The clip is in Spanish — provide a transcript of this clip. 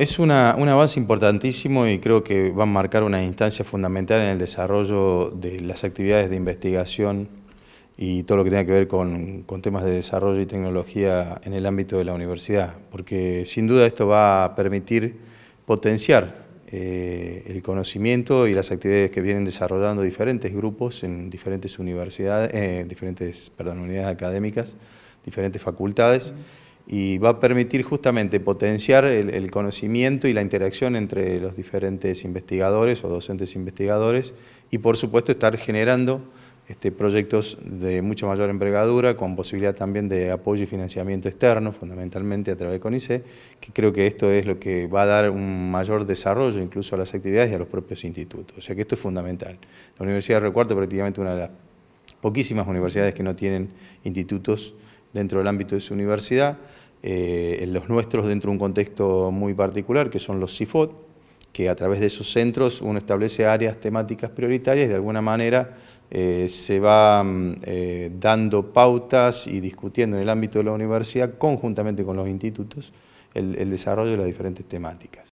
Es una, un avance importantísimo y creo que va a marcar una instancia fundamental en el desarrollo de las actividades de investigación y todo lo que tenga que ver con, temas de desarrollo y tecnología en el ámbito de la universidad, porque sin duda esto va a permitir potenciar eh, el conocimiento y las actividades que vienen desarrollando diferentes grupos en diferentes universidades, eh, diferentes perdón, unidades académicas, diferentes facultades y va a permitir justamente potenciar el, conocimiento y la interacción entre los diferentes investigadores o docentes investigadores y por supuesto estar generando este, proyectos de mucha mayor envergadura con posibilidad también de apoyo y financiamiento externo, fundamentalmente a través de CONICE, que creo que esto es lo que va a dar un mayor desarrollo incluso a las actividades y a los propios institutos. O sea que esto es fundamental. La Universidad de es prácticamente una de las poquísimas universidades que no tienen institutos dentro del ámbito de su universidad, eh, los nuestros dentro de un contexto muy particular, que son los CIFOT, que a través de esos centros uno establece áreas temáticas prioritarias y de alguna manera eh, se va mm, eh, dando pautas y discutiendo en el ámbito de la universidad conjuntamente con los institutos el desarrollo de las diferentes temáticas.